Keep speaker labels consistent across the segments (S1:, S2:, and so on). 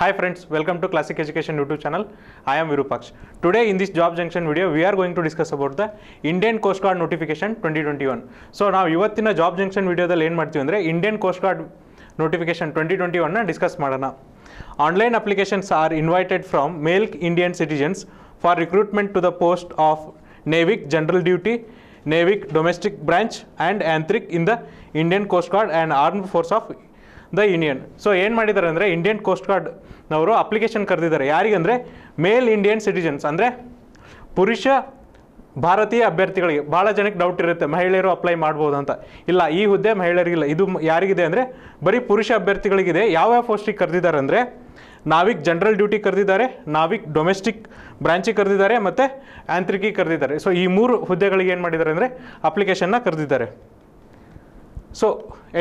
S1: Hi friends, welcome to Classic Education YouTube channel. I am Virupaksh. Today in this Job Junction video, we are going to discuss about the Indian Coast Guard Notification 2021. So now, you are Job Junction video, the lane Indian Coast Guard Notification 2021 discuss madana. Online applications are invited from male Indian citizens for recruitment to the post of Navic General Duty, Navic Domestic Branch and Antrik in the Indian Coast Guard and Armed Force of the union so yen madidare andre indian coast guard ನವರು application ಕರೆದಿದ್ದಾರೆ ಯಾರಿಗಂದರೆ ಮೇಲ್ Indian citizens ಅಂದರೆ ಪುರುಷ ಭಾರತೀಯ ಅಭ್ಯರ್ಥಿಗಳಿಗೆ ಭಾಳ ಜನಕ್ಕೆ doubt ಇರುತ್ತೆ ಮಹಿಳೆಯರು ಅಪ್ಲೈ ಮಾಡ್ಬೋದು ಅಂತ ಇಲ್ಲ ಈ ಹುದ್ದೆ ಮಹಿಳೆಯರಿಗಿಲ್ಲ ಇದು ಯಾರಿಗಿದೆ ಅಂದರೆ ಬರೀ ಪುರುಷ ಅಭ್ಯರ್ಥಿಗಳಿಗಿದೆ ಯಾವ ಯಾವ ಪೋಸ್ಟಿಗೆ ಕರೆದಿದ್ದಾರೆ ಅಂದರೆ ನಾವಿಕ್ ಜನರಲ್ ಡ್ಯೂಟಿ ಕರೆದಿದ್ದಾರೆ ನಾವಿಕ್ ಡೊಮೆಸ್ಟಿಕ್ ಬ್ರಾಂಚಿಗೆ ಕರೆದಿದ್ದಾರೆ ಮತ್ತು ಆಂತ್ರಿಕಿ ಕರೆದಿದ್ದಾರೆ ಸೊ ಈ ಮೂರು ಹುದ್ದೆಗಳಿಗೆ ಏನು ಮಾಡಿದ್ದಾರೆ ಅಂದರೆ ಅಪ್ಲಿಕೇಶನ್ನ ಕರೆದಿದ್ದಾರೆ ಸೊ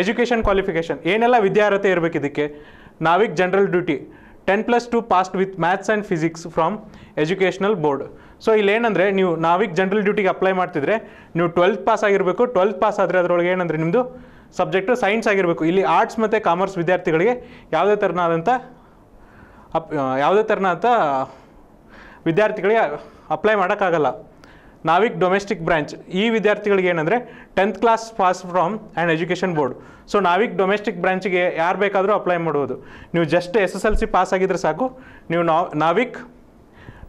S1: ಎಜುಕೇಷನ್ ಕ್ವಾಲಿಫಿಕೇಷನ್ ಏನೆಲ್ಲ ವಿದ್ಯಾರ್ಹತೆ ಇರಬೇಕು ಇದಕ್ಕೆ Navik general duty ten plus two passed with maths and physics from educational board so ಇಲ್ಲೇನಂದರೆ ನೀವು ನಾವೀಗ ಜನರಲ್ ಡ್ಯೂಟಿಗೆ ಅಪ್ಲೈ ಮಾಡ್ತಿದ್ರೆ ನೀವು ಟ್ವೆಲ್ತ್ ಪಾಸ್ ಆಗಿರಬೇಕು ಟ್ವೆಲ್ತ್ ಪಾಸ್ ಆದರೆ ಅದರೊಳಗೆ ಏನಂದರೆ ನಿಮ್ಮದು ಸಬ್ಜೆಕ್ಟು ಸೈನ್ಸ್ ಆಗಿರಬೇಕು ಇಲ್ಲಿ ಆರ್ಟ್ಸ್ ಮತ್ತು ಕಾಮರ್ಸ್ ವಿದ್ಯಾರ್ಥಿಗಳಿಗೆ ಯಾವುದೇ ಥರನಾದಂಥ ಅಪ್ ಯಾವುದೇ ಥರನಾದಂಥ ವಿದ್ಯಾರ್ಥಿಗಳಿಗೆ ಅಪ್ಲೈ ಮಾಡೋಕ್ಕಾಗಲ್ಲ ನಾವಿಕ್ ಡೊಮೆಸ್ಟಿಕ್ ಬ್ರ್ಯಾಂಚ್ ಈ ವಿದ್ಯಾರ್ಥಿಗಳಿಗೆ ಏನಂದರೆ tenth class pass from and education board so Navik domestic ಬ್ರಾಂಚ್ಗೆ ಯಾರು ಬೇಕಾದರೂ ಅಪ್ಲೈ ಮಾಡುವುದು ನೀವು just S S L C pass ಆಗಿದ್ರೆ ಸಾಕು ನೀವು ನಾವಿಕ್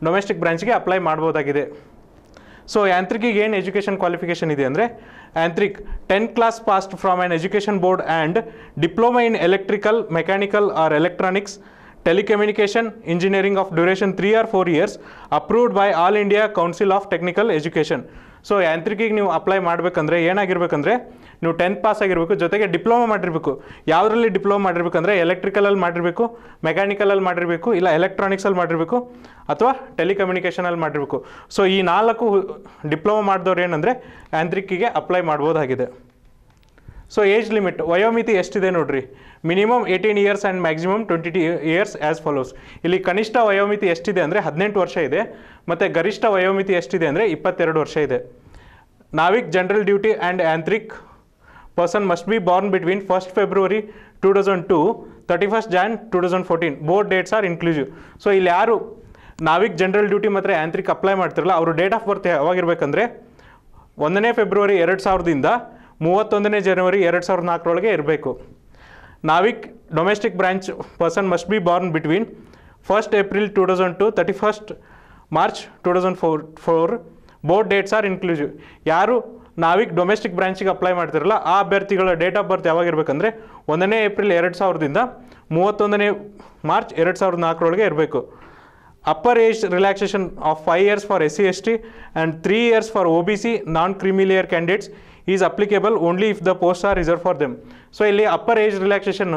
S1: ಡೊಮೆಸ್ಟಿಕ್ ಬ್ರ್ಯಾಂಚ್ಗೆ ಅಪ್ಲೈ ಮಾಡ್ಬೋದಾಗಿದೆ ಸೊ ಯಾಂತ್ರಿಕಿಗೆ ಏನು ಎಜುಕೇಷನ್ ಕ್ವಾಲಿಫಿಕೇಷನ್ ಇದೆ ಅಂದರೆ Yantrik tenth class passed from and education board and diploma in electrical mechanical or electronics Telecommunication Engineering of duration 3 or 4 years approved by All India Council of Technical Education. So ಯಾಂತ್ರಿಕಿಗೆ ನೀವು apply ಮಾಡಬೇಕಂದ್ರೆ ಏನಾಗಿರ್ಬೇಕಂದ್ರೆ ನೀವು tenth pass ಆಗಿರಬೇಕು ಜೊತೆಗೆ diploma ಮಾಡಿರಬೇಕು ಯಾವುದರಲ್ಲಿ diploma ಮಾಡಿರಬೇಕಂದ್ರೆ ಎಲೆಕ್ಟ್ರಿಕಲಲ್ಲಿ ಮಾಡಿರಬೇಕು ಮೆಕ್ಯಾನಿಕಲಲ್ಲಿ ಮಾಡಿರಬೇಕು ಇಲ್ಲ ಎಲೆಕ್ಟ್ರಾನಿಕ್ಸಲ್ಲಿ ಮಾಡಿರಬೇಕು ಅಥವಾ ಟೆಲಿಕಮ್ಯುನಿಕೇಷನಲ್ಲಿ ಮಾಡಿರಬೇಕು ಸೊ ಈ ನಾಲ್ಕು ಡಿಪ್ಲೊಮಾ ಮಾಡಿದವ್ರು ಏನಂದರೆ ಯಾಂತ್ರಿಕಿಗೆ ಅಪ್ಲೈ ಮಾಡ್ಬೋದಾಗಿದೆ ಸೊ ಏಜ್ ಲಿಮಿಟ್ ವಯೋಮಿತಿ ಎಷ್ಟಿದೆ ನೋಡ್ರಿ minimum eighteen years and maximum twenty ಟಿ ಇಯರ್ಸ್ ಆ್ಯಸ್ ಫಾಲೋಸ್ ಇಲ್ಲಿ ಕನಿಷ್ಠ ವಯೋಮಿತಿ ಎಷ್ಟಿದೆ ಅಂದರೆ ಹದಿನೆಂಟು ವರ್ಷ ಇದೆ ಮತ್ತು ಗರಿಷ್ಠ ವಯೋಮಿತಿ ಎಷ್ಟಿದೆ ಅಂದರೆ ಇಪ್ಪತ್ತೆರಡು ವರ್ಷ ಇದೆ Navik general duty and Yantrik person must be born between first February two thousand to thirty first Jan two thousand fourteen both dates are inclusive so ಇಲ್ಲಿ ಯಾರು ನಾವಿಕ್ ಜನರಲ್ ಡ್ಯೂಟಿ ಮತ್ತು ಆ್ಯಂತ್ರಿಕ್ ಅಪ್ಲೈ ಮಾಡ್ತಿರಲ್ಲ ಅವರು ಡೇಟ್ ಆಫ್ ಬರ್ತ್ ಯಾವಾಗಿರ್ಬೇಕಂದ್ರೆ ಒಂದನೇ ಫೆಬ್ರವರಿ ಎರಡು ಸಾವಿರದಿಂದ ಮೂವತ್ತೊಂದನೇ ಜನವರಿ ಎರಡು ಸಾವಿರದ ನಾಲ್ಕರೊಳಗೆ ಇರಬೇಕು Navik domestic branch person must be born between first April two thousand to thirty first March two thousand four four both dates are inclusive ಯಾರು ನಾವಿಕ್ ಡೊಮೆಸ್ಟಿಕ್ ಬ್ರಾಂಚಿಗೆ ಅಪ್ಲೈ ಮಾಡ್ತಿರಲ್ಲ ಆ ಅಭ್ಯರ್ಥಿಗಳ ಡೇಟ್ ಆಫ್ ಬರ್ತ್ ಯಾವಾಗಿರಬೇಕಂದ್ರೆ ಒಂದನೇ ಏಪ್ರಿಲ್ ಎರಡು ಸಾವಿರದಿಂದ ಮೂವತ್ತೊಂದನೇ ಮಾರ್ಚ್ ಎರಡು ಸಾವಿರದ ನಾಲ್ಕರೊಳಗೆ ಇರಬೇಕು upper age relaxation of five years for S C S T and three years for O B C non creamy layer candidates is applicable only if the post are reserve for them so ಇಲ್ಲಿ upper age relaxation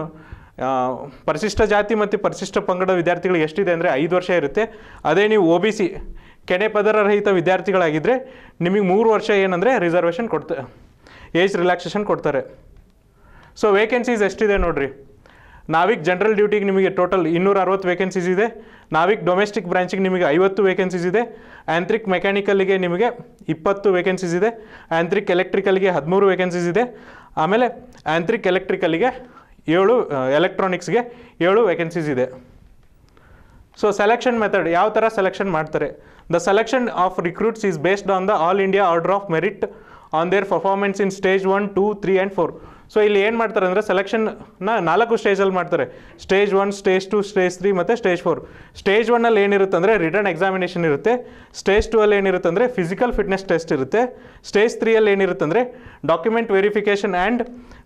S1: ಪರಿಶಿಷ್ಟ ಜಾತಿ ಮತ್ತು ಪರಿಶಿಷ್ಟ ಪಂಗಡ ವಿದ್ಯಾರ್ಥಿಗಳು ಎಷ್ಟಿದೆ ಅಂದರೆ ಐದು ವರ್ಷ ಇರುತ್ತೆ ಅದೇ ನೀವು ಓ ಬಿ ಸಿ ಕೆಡೆ ರಹಿತ ವಿದ್ಯಾರ್ಥಿಗಳಾಗಿದ್ದರೆ ನಿಮಗೆ ಮೂರು ವರ್ಷ ಏನಂದರೆ ರಿಸರ್ವೇಷನ್ ಕೊಡ್ತಾ ಏಜ್ ರಿಲ್ಯಾಕ್ಸೇಷನ್ ಕೊಡ್ತಾರೆ ಸೊ ವೇಕೆನ್ಸೀಸ್ ಎಷ್ಟಿದೆ ನೋಡಿರಿ ನಾವಿಕ್ ಜನರಲ್ ಡ್ಯೂಟಿಗೆ ನಿಮಗೆ ಟೋಟಲ್ ಇನ್ನೂರ ಅರವತ್ತು ವೇಕೆನ್ಸೀಸ್ ಇದೆ ನಾವಿಕ್ ಡೊಮೆಸ್ಟಿಕ್ ಬ್ರಾಂಚಿಗೆ ನಿಮಗೆ ಐವತ್ತು ವೇಕೆನ್ಸೀಸ್ ಇದೆ ಆ್ಯಂತ್ರಿಕ್ ಮೆಕ್ಯಾನಿಕಲ್ಗೆ ನಿಮಗೆ ಇಪ್ಪತ್ತು ವೇಕೆನ್ಸೀಸ್ ಇದೆ ಆ್ಯಂತ್ರಿಕ್ ಎಲೆಕ್ಟ್ರಿಕಲ್ಗೆ ಹದಿಮೂರು ವೇಕೆನ್ಸೀಸ್ ಇದೆ ಆಮೇಲೆ ಆ್ಯಂತ್ರಿಕ್ ಎಲೆಕ್ಟ್ರಿಕಲ್ಗೆ ಏಳು ಎಲೆಕ್ಟ್ರಾನಿಕ್ಸ್ಗೆ ಏಳು ವೇಕೆನ್ಸೀಸ್ ಇದೆ ಸೊ ಸೆಲೆಕ್ಷನ್ ಮೆಥಡ್ ಯಾವ ಥರ ಸೆಲೆಕ್ಷನ್ ಮಾಡ್ತಾರೆ the selection of recruits is based on the all India order of merit on their performance in stage one two three and four so ಇಲ್ಲಿ ಏನು ಮಾಡ್ತಾರೆ ಅಂದರೆ ಸೆಲೆಕ್ಷನ್ನ ನಾಲ್ಕು ಸ್ಟೇಜಲ್ಲಿ ಮಾಡ್ತಾರೆ stage one stage two stage three ಮತ್ತು ಸ್ಟೇಜ್ ಫೋರ್ ಸ್ಟೇಜ್ ಒನ್ನಲ್ಲಿ ಏನಿರುತ್ತೆ ಅಂದರೆ ರಿಟರ್ನ್ ಎಕ್ಸಾಮಿನೇಷನ್ ಇರುತ್ತೆ ಸ್ಟೇಜ್ ಟೂ ಅಲ್ಲಿ ಏನಿರುತ್ತೆ ಅಂದರೆ ಫಿಸಿಕಲ್ ಫಿಟ್ನೆಸ್ ಟೆಸ್ಟ್ ಇರುತ್ತೆ ಸ್ಟೇಜ್ ತ್ರೀಯಲ್ಲಿ ಏನಿರುತ್ತೆ ಅಂದರೆ document verification and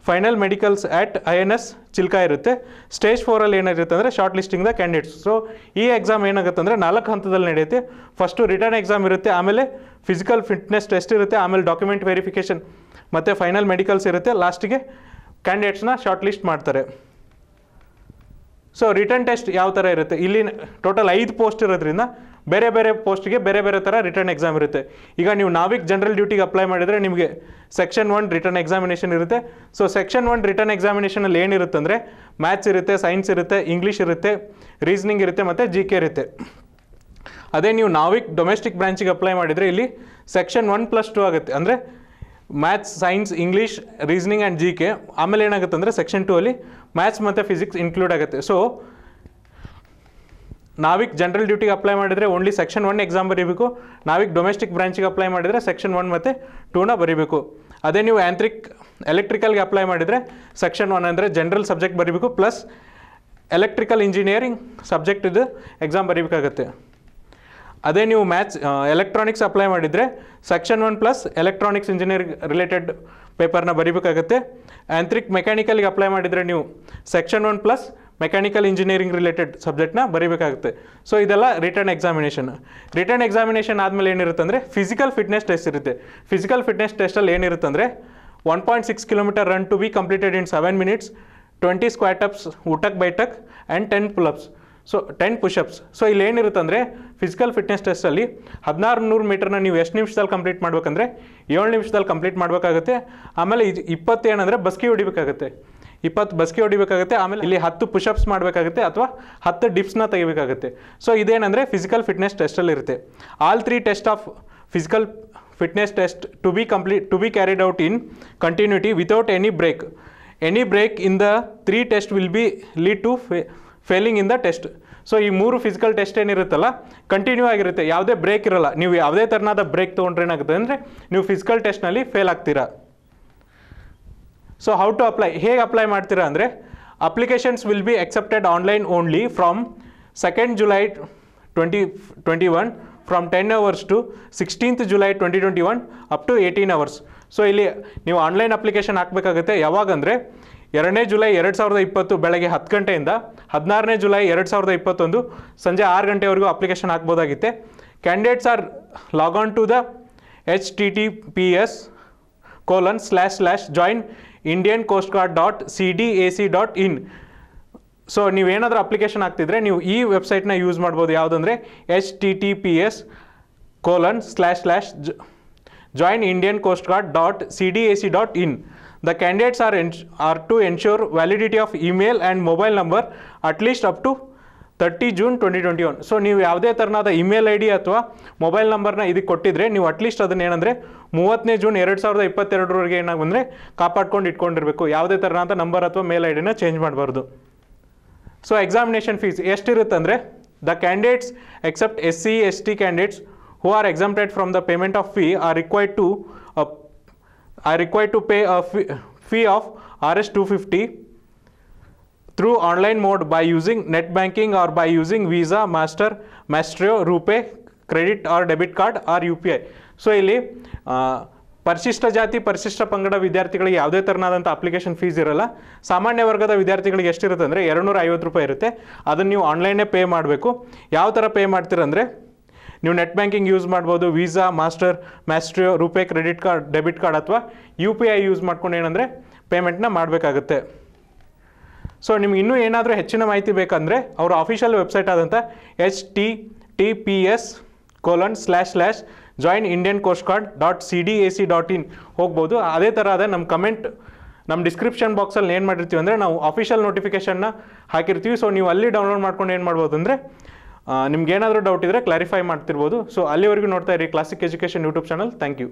S1: final medicals at I N S Chilka ಇರುತ್ತೆ ಸ್ಟೇಜ್ ಫೋರಲ್ಲಿ ಏನಾಗಿರುತ್ತೆ ಅಂದರೆ ಶಾರ್ಟ್ ಲಿಸ್ಟಿಂಗ್ದ ದ ಕ್ಯಾಂಡಿಡೇಟ್ಸ್ ಸೊ ಈ ಎಕ್ಸಾಮ್ ಏನಾಗುತ್ತೆ ಅಂದರೆ ನಾಲ್ಕು ಹಂತದಲ್ಲಿ ನಡೆಯುತ್ತೆ ಫಸ್ಟು ರಿಟರ್ನ್ ಎಕ್ಸಾಮ್ ಇರುತ್ತೆ ಆಮೇಲೆ ಫಿಸಿಕಲ್ ಫಿಟ್ನೆಸ್ ಟೆಸ್ಟ್ ಇರುತ್ತೆ ಆಮೇಲೆ ಡಾಕ್ಯುಮೆಂಟ್ ವೆರಿಫಿಕೇಷನ್ ಮತ್ತು ಫೈನಲ್ ಮೆಡಿಕಲ್ಸ್ ಇರುತ್ತೆ ಲಾಸ್ಟಿಗೆ ಕ್ಯಾಂಡಿಡೇಟ್ಸ್ನ ಶಾರ್ಟ್ ಲಿಸ್ಟ್ ಮಾಡ್ತಾರೆ ಸೊ ರಿಟರ್ನ್ ಟೆಸ್ಟ್ ಯಾವ ಥರ ಇರುತ್ತೆ ಇಲ್ಲಿ ಟೋಟಲ್ ಐದು ಪೋಸ್ಟ್ ಇರೋದ್ರಿಂದ ಬೇರೆ ಬೇರೆ ಪೋಸ್ಟ್ಗೆ ಬೇರೆ ಬೇರೆ ಥರ ರಿಟರ್ನ್ ಎಕ್ಸಾಮ್ ಇರುತ್ತೆ ಈಗ ನೀವು ನಾವಿಕ್ ಜನರಲ್ ಡ್ಯೂಟಿಗೆ ಅಪ್ಲೈ ಮಾಡಿದರೆ ನಿಮಗೆ ಸೆಕ್ಷನ್ ಒನ್ ರಿಟರ್ನ್ ಎಕ್ಸಾಮಿನೇಷನ್ ಇರುತ್ತೆ ಸೊ ಸೆಕ್ಷನ್ ಒನ್ ರಿಟರ್ನ್ ಎಕ್ಸಾಮಿನೇಷನಲ್ಲಿ ಏನಿರುತ್ತೆ ಅಂದರೆ ಮ್ಯಾಥ್ಸ್ ಇರುತ್ತೆ ಸೈನ್ಸ್ ಇರುತ್ತೆ ಇಂಗ್ಲೀಷ್ ಇರುತ್ತೆ ರೀಸ್ನಿಂಗ್ ಇರುತ್ತೆ ಮತ್ತು ಜಿ ಕೆ ಇರುತ್ತೆ ಅದೇ ನೀವು ನಾವಿಕ್ ಡೊಮೆಸ್ಟಿಕ್ ಬ್ರಾಂಚಿಗೆ ಅಪ್ಲೈ ಮಾಡಿದರೆ ಇಲ್ಲಿ ಸೆಕ್ಷನ್ ಒನ್ ಪ್ಲಸ್ ಟೂ ಆಗುತ್ತೆ ಅಂದರೆ maths science English reasoning and G K ಆಮೇಲೆ ಏನಾಗುತ್ತೆ ಅಂದರೆ ಸೆಕ್ಷನ್ ಟೂ ಅಲ್ಲಿ ಮ್ಯಾಥ್ಸ್ ಮತ್ತು ಫಿಸಿಕ್ಸ್ ಇನ್ಕ್ಲೂಡ್ ಆಗುತ್ತೆ ಸೊ ನಾವಿಕ್ ಜನರಲ್ ಡ್ಯೂಟಿಗೆ ಅಪ್ಲೈ ಮಾಡಿದರೆ ಓನ್ಲಿ ಸೆಕ್ಷನ್ ಒನ್ ಎಕ್ಸಾಮ್ ಬರೀಬೇಕು ನಾವಿಕ್ ಡೊಮೆಸ್ಟಿಕ್ ಬ್ರಾಂಚಿಗೆ ಅಪ್ಲೈ ಮಾಡಿದರೆ ಸೆಕ್ಷನ್ ಒನ್ ಮತ್ತು ಟೂನ ಬರೀಬೇಕು ಅದೇ ನೀವು ಯಾಂತ್ರಿಕ್ ಎಲೆಕ್ಟ್ರಿಕಲ್ಗೆ ಅಪ್ಲೈ ಮಾಡಿದರೆ ಸೆಕ್ಷನ್ ಒನ್ ಅಂದರೆ ಜನರಲ್ ಸಬ್ಜೆಕ್ಟ್ ಬರೀಬೇಕು ಪ್ಲಸ್ ಎಲೆಕ್ಟ್ರಿಕಲ್ ಇಂಜಿನಿಯರಿಂಗ್ ಸಬ್ಜೆಕ್ಟ್ ಇದು ಎಕ್ಸಾಮ್ ಬರೀಬೇಕಾಗತ್ತೆ ಅದೇ ನೀವು ಮ್ಯಾಥ್ಸ್ ಎಲೆಕ್ಟ್ರಾನಿಕ್ಸ್ ಅಪ್ಲೈ ಮಾಡಿದರೆ section one plus electronics engineering related ಪೇಪರ್ನ ಬರಿಬೇಕಾಗುತ್ತೆ ಆಂತ್ರಿಕ್ ಮೆಕ್ಯಾನಿಕಲ್ಗೆ ಅಪ್ಲೈ ಮಾಡಿದರೆ ನೀವು section one plus mechanical engineering related ಸಬ್ಜೆಕ್ಟ್ನ ಬರೀಬೇಕಾಗುತ್ತೆ ಸೊ ಇದೆಲ್ಲ ರಿಟರ್ನ್ ಎಕ್ಸಾಮಿನೇಷನ್ ರಿಟರ್ನ್ ಎಕ್ಸಾಮಿನೇಷನ್ ಆದಮೇಲೆ ಏನಿರುತ್ತೆ ಅಂದರೆ ಫಿಸಿಕಲ್ ಫಿಟ್ನೆಸ್ ಟೆಸ್ಟ್ ಇರುತ್ತೆ ಫಿಸಿಕಲ್ ಫಿಟ್ನೆಸ್ ಟೆಸ್ಟಲ್ಲಿ ಏನಿರುತ್ತೆ ಅಂದರೆ one point six kilometre run to be completed in seven minutes twenty squat ups ಊಟಕ್ ಬೈಟಕ್ and ten pull ups so ten push ups so ಇಲ್ಲಿ ಏನಿರುತ್ತೆ ಅಂದರೆ ಫಿಸಿಕಲ್ ಫಿಟ್ನೆಸ್ ಟೆಸ್ಟಲ್ಲಿ ಹದಿನಾರು ನೂರು ಮೀಟರ್ನ ನೀವು ಎಷ್ಟು ನಿಮಿಷದಲ್ಲಿ ಕಂಪ್ಲೀಟ್ ಮಾಡಬೇಕಂದ್ರೆ ಏಳು ನಿಮಿಷದಲ್ಲಿ ಕಂಪ್ಲೀಟ್ ಮಾಡಬೇಕಾಗುತ್ತೆ ಆಮೇಲೆ ಇದು ಇಪ್ಪತ್ತೇನಂದರೆ ಬಸ್ಕಿ ಹೊಡಿಬೇಕಾಗುತ್ತೆ ಇಪ್ಪತ್ತು ಬಸ್ಕಿ ಹೊಡಿಬೇಕಾಗುತ್ತೆ ಆಮೇಲೆ ಇಲ್ಲಿ ಹತ್ತು ಪುಷಪ್ಸ್ ಮಾಡಬೇಕಾಗುತ್ತೆ ಅಥವಾ ಹತ್ತು ಡಿಪ್ಸ್ನ ತೆಗಿಬೇಕಾಗುತ್ತೆ ಸೊ ಇದೇನಂದರೆ ಫಿಸಿಕಲ್ ಫಿಟ್ನೆಸ್ ಟೆಸ್ಟಲ್ಲಿರುತ್ತೆ all three test of physical fitness test to be complete to be carried out in continuity without any break any break in the three test will be lead to failing in the test so ಈ ಮೂರು physical test ಏನಿರುತ್ತಲ್ಲ continue ಆಗಿರುತ್ತೆ ಯಾವುದೇ break ಇರಲ್ಲ ನೀವು ಯಾವುದೇ ಥರನಾದ break ತೊಗೊಂಡ್ರೆ ಏನಾಗುತ್ತೆ ಅಂದರೆ ನೀವು ಫಿಸಿಕಲ್ ಟೆಸ್ಟ್ನಲ್ಲಿ ಫೇಲ್ ಆಗ್ತೀರಾ ಸೊ ಹೌ ಟು ಅಪ್ಲೈ ಹೇಗೆ ಅಪ್ಲೈ ಮಾಡ್ತೀರಾ ಅಂದರೆ applications will be accepted online only from second July twenty twenty one from ten hours to sixteenth July twenty twenty one up to eighteen hours so ಇಲ್ಲಿ ನೀವು online application ಹಾಕಬೇಕಾಗುತ್ತೆ ಯಾವಾಗಂದರೆ ಎರಡನೇ July ಎರಡು ಸಾವಿರದ ಇಪ್ಪತ್ತು ಬೆಳಗ್ಗೆ ಹತ್ತು ಗಂಟೆಯಿಂದ ಹದಿನಾರನೇ ಜುಲೈ ಎರಡು ಸಾವಿರದ ಇಪ್ಪತ್ತೊಂದು ಸಂಜೆ ಆರು ಗಂಟೆವರೆಗೂ ಅಪ್ಲಿಕೇಶನ್ ಹಾಕ್ಬೋದಾಗಿತ್ತೆ candidates are log on to the H T T P S colon slash slash join Indian coast guard dot C D A C dot in so ನೀವೇನಾದರೂ ಅಪ್ಲಿಕೇಶನ್ ಹಾಕ್ತಿದ್ರೆ ನೀವು ಈ ವೆಬ್ಸೈಟ್ನ ಯೂಸ್ ಮಾಡ್ಬೋದು ಯಾವುದಂದರೆ H T T P S colon slash slash join Indian coast guard dot C D A C dot in The candidates are, are to ensure validity of email and mobile number at least up to thirty June twenty twenty one so ನೀವು ಯಾವುದೇ ಥರನಾದ email I D ಅಥವಾ mobile ನಂಬರ್ನ ಇದಕ್ಕೆ ಕೊಟ್ಟಿದ್ರೆ ನೀವು at least ಅದನ್ನ ಏನಂದರೆ ಮೂವತ್ತನೇ ಜೂನ್ ಎರಡು ಸಾವಿರದ ಇಪ್ಪತ್ತೆರಡರವರೆಗೆ ಏನಾಗಂದರೆ ಕಾಪಾಡ್ಕೊಂಡು ಇಟ್ಕೊಂಡಿರಬೇಕು ಯಾವುದೇ ಥರನಾದ ನಂಬರ್ ಅಥವಾ ಮೇಲ್ ಐ ಡಿನ ಚೇಂಜ್ ಮಾಡಬಾರ್ದು ಸೊ ಎಕ್ಸಾಮಿನೇಷನ್ ಫೀಸ್ ಎಷ್ಟಿರುತ್ತಂದರೆ the candidates except S C S T candidates who are exempted from the payment of fee are required to are required to pay a fee of RS250 through online mode by using net banking or by using Visa, Master, Maestro, RuPay credit or debit card or U P I so ಇಲ್ಲಿ ಪರಿಶಿಷ್ಟ ಜಾತಿ ಪರಿಶಿಷ್ಟ ಪಂಗಡ ವಿದ್ಯಾರ್ಥಿಗಳಿಗೆ ಯಾವುದೇ ಥರನಾದಂಥ application fees ಇರಲ್ಲ ಸಾಮಾನ್ಯ ವರ್ಗದ ವಿದ್ಯಾರ್ಥಿಗಳಿಗೆ ಎಷ್ಟಿರುತ್ತೆ ಅಂದರೆ ಎರಡುನೂರ ಐವತ್ತು ರೂಪಾಯಿ ಇರುತ್ತೆ ಅದನ್ನು ನೀವು ಆನ್ಲೈನೇ ಪೇ ಮಾಡಬೇಕು ಯಾವ ಥರ ಪೇ ಮಾಡ್ತೀರಂದರೆ ನೀವು ನೆಟ್ ಬ್ಯಾಂಕಿಂಗ್ ಯೂಸ್ ಮಾಡ್ಬೋದು Visa Master Maestro RuPay credit card debit card ಅಥವಾ ಯು ಪಿ ಐ ಯೂಸ್ ಮಾಡ್ಕೊಂಡು ಏನಂದರೆ ಪೇಮೆಂಟ್ನ ಮಾಡಬೇಕಾಗುತ್ತೆ ಸೊ ನಿಮ್ಗೆ ಇನ್ನೂ ಏನಾದರೂ ಹೆಚ್ಚಿನ ಮಾಹಿತಿ ಬೇಕಂದರೆ ಅವರ ಅಫಿಷಿಯಲ್ ವೆಬ್ಸೈಟ್ ಆದಂಥ H T T P S colon slash slash join Indian coast guard dot C D A C dot in ಹೋಗ್ಬೋದು ಅದೇ ಥರ ಆದ ನಮ್ಮ ಕಮೆಂಟ್ ನಮ್ಮ ಡಿಸ್ಕ್ರಿಪ್ಷನ್ ಬಾಕ್ಸಲ್ಲಿ ಏನು ಮಾಡಿರ್ತೀವಿ ಅಂದರೆ ನಾವು ಅಫಿಷಿಯಲ್ ನೋಟಿಫಿಕೇಷನ್ನ ಹಾಕಿರ್ತೀವಿ ಸೊ ನೀವು ಅಲ್ಲಿ ಡೌನ್ಲೋಡ್ ಮಾಡ್ಕೊಂಡು ಏನು ಮಾಡ್ಬೋದು ಅಂದರೆ ಏನಾದರೂ ಡೌಟ್ ಇದ್ದರೆ ಕ್ಲಾರಿಫೈ ಮಾಡ್ತಿರ್ಬೋದು ಸೊ ಅಲ್ಲಿವರೆಗೂ ನೋಡ್ತಾ ಇರಿ Classic Education YouTube channel thank you